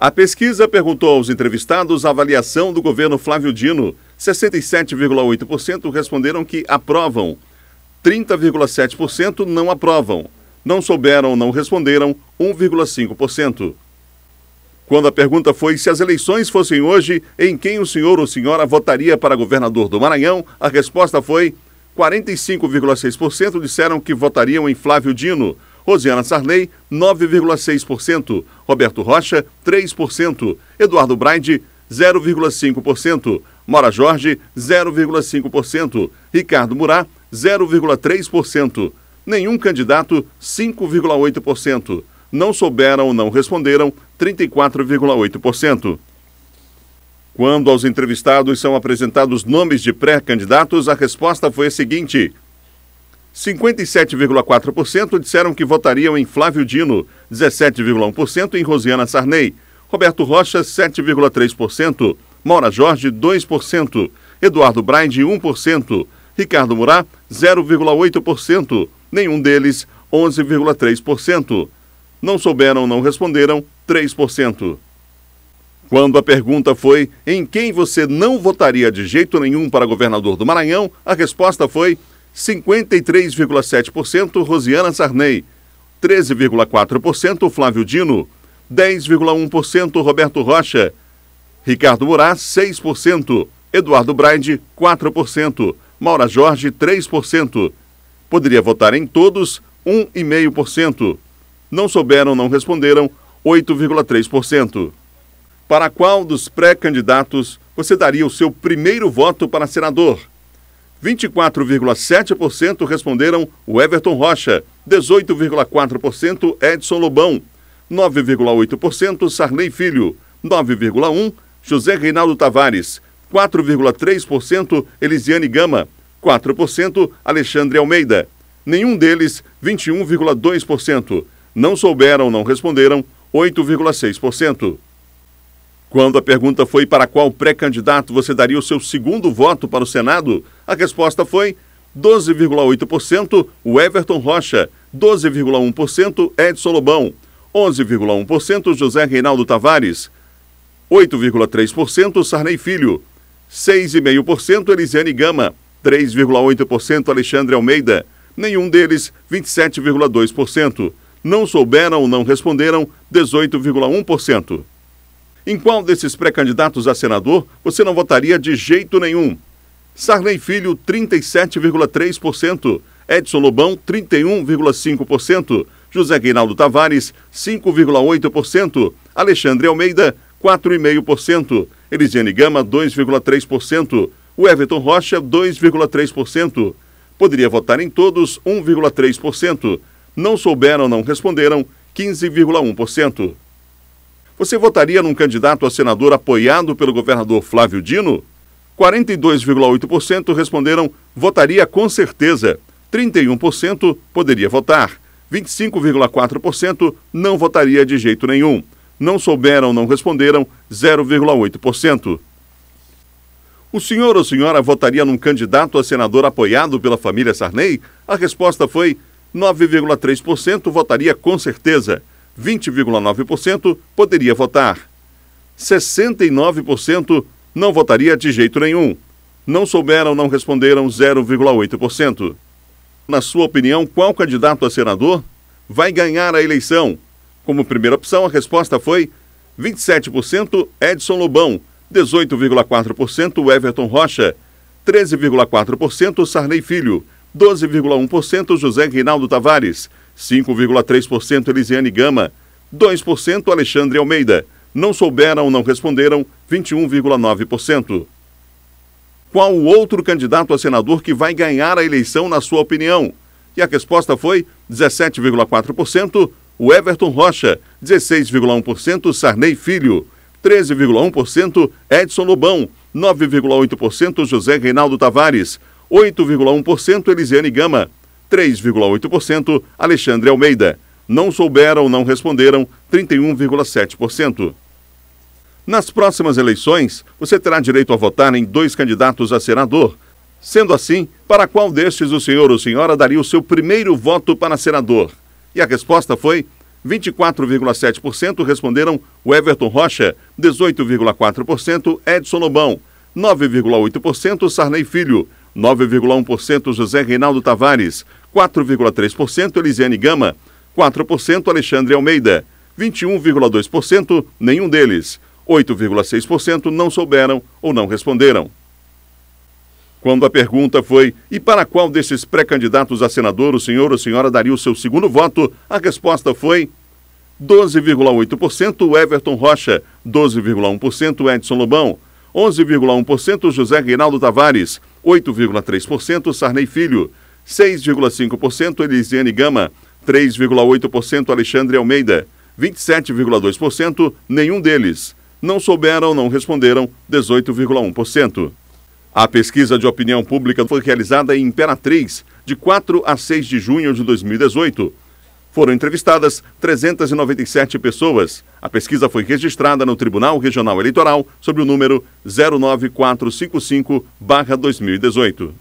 A pesquisa perguntou aos entrevistados a avaliação do governo Flávio Dino. 67,8% responderam que aprovam, 30,7% não aprovam, não souberam ou não responderam 1,5%. Quando a pergunta foi se as eleições fossem hoje, em quem o senhor ou senhora votaria para governador do Maranhão, a resposta foi 45,6% disseram que votariam em Flávio Dino, Rosiana Sarney, 9,6%. Roberto Rocha, 3%. Eduardo Braide, 0,5%. Mora Jorge, 0,5%. Ricardo Murá, 0,3%. Nenhum candidato, 5,8%. Não souberam ou não responderam, 34,8%. Quando aos entrevistados são apresentados nomes de pré-candidatos, a resposta foi a seguinte: 57,4% disseram que votariam em Flávio Dino, 17,1% em Rosiana Sarney, Roberto Rocha, 7,3%, Maura Jorge, 2%, Eduardo Braide, 1%, Ricardo Murá, 0,8%, nenhum deles, 11,3%. Não souberam, não responderam, 3%. Quando a pergunta foi em quem você não votaria de jeito nenhum para governador do Maranhão, a resposta foi 53,7% Rosiana Sarney, 13,4% Flávio Dino, 10,1% Roberto Rocha, Ricardo Moraes, 6%, Eduardo Braide, 4%, Maura Jorge, 3%. Poderia votar em todos, 1,5%. Não souberam, não responderam, 8,3%. Para qual dos pré-candidatos você daria o seu primeiro voto para senador? 24,7% responderam o Everton Rocha, 18,4% Edson Lobão, 9,8% Sarney Filho, 9,1% José Reinaldo Tavares, 4,3% Elisiane Gama, 4% Alexandre Almeida. Nenhum deles, 21,2%. Não souberam, não responderam, 8,6%. Quando a pergunta foi para qual pré-candidato você daria o seu segundo voto para o Senado, a resposta foi 12,8% o Everton Rocha, 12,1% Edson Lobão, 11,1% José Reinaldo Tavares, 8,3% Sarney Filho, 6,5% Elisiane Gama, 3,8% Alexandre Almeida, nenhum deles 27,2%. Não souberam ou não responderam 18,1%. Em qual desses pré-candidatos a senador você não votaria de jeito nenhum? Sarney Filho, 37,3%. Edson Lobão, 31,5%. José Guinaldo Tavares, 5,8%. Alexandre Almeida, 4,5%. Elisiane Gama, 2,3%. O Everton Rocha, 2,3%. Poderia votar em todos, 1,3%. Não souberam, não responderam, 15,1%. Você votaria num candidato a senador apoiado pelo governador Flávio Dino? 42,8% responderam votaria com certeza. 31% poderia votar. 25,4% não votaria de jeito nenhum. Não souberam, não responderam, 0,8%. O senhor ou senhora votaria num candidato a senador apoiado pela família Sarney? A resposta foi 9,3% votaria com certeza. 20,9% poderia votar. 69% não votaria de jeito nenhum. Não souberam, não responderam 0,8%. Na sua opinião, qual candidato a senador vai ganhar a eleição? Como primeira opção, a resposta foi 27% Edson Lobão, 18,4% Everton Rocha, 13,4% Sarney Filho, 12,1% José Reinaldo Tavares, 5,3% Elisiane Gama, 2% Alexandre Almeida. Não souberam ou não responderam, 21,9%. Qual o outro candidato a senador que vai ganhar a eleição, na sua opinião? E a resposta foi 17,4%, o Everton Rocha, 16,1% Sarney Filho, 13,1% Edson Lobão, 9,8% José Reinaldo Tavares, 8,1% Elisiane Gama, 3,8%. Alexandre Almeida. Não souberam, não responderam, 31,7%. Nas próximas eleições, você terá direito a votar em dois candidatos a senador. Sendo assim, para qual destes o senhor ou senhora daria o seu primeiro voto para senador? E a resposta foi 24,7% responderam o Everton Rocha, 18,4% Edson Lobão, 9,8% Sarney Filho, 9,1% José Reinaldo Tavares, 4,3% Elisiane Gama, 4% Alexandre Almeida, 21,2% nenhum deles, 8,6% não souberam ou não responderam. Quando a pergunta foi: e para qual desses pré-candidatos a senador o senhor ou senhora daria o seu segundo voto? A resposta foi: 12,8% Everton Rocha, 12,1% Edson Lobão, 11,1% José Reinaldo Tavares, 8,3% Sarney Filho, 6,5% Elisiane Gama, 3,8% Alexandre Almeida, 27,2% nenhum deles. Não souberam, não responderam, 18,1%. A pesquisa de opinião pública foi realizada em Imperatriz, de 4 a 6 de junho de 2018. Foram entrevistadas 397 pessoas. A pesquisa foi registrada no Tribunal Regional Eleitoral sob o número 09455-2018.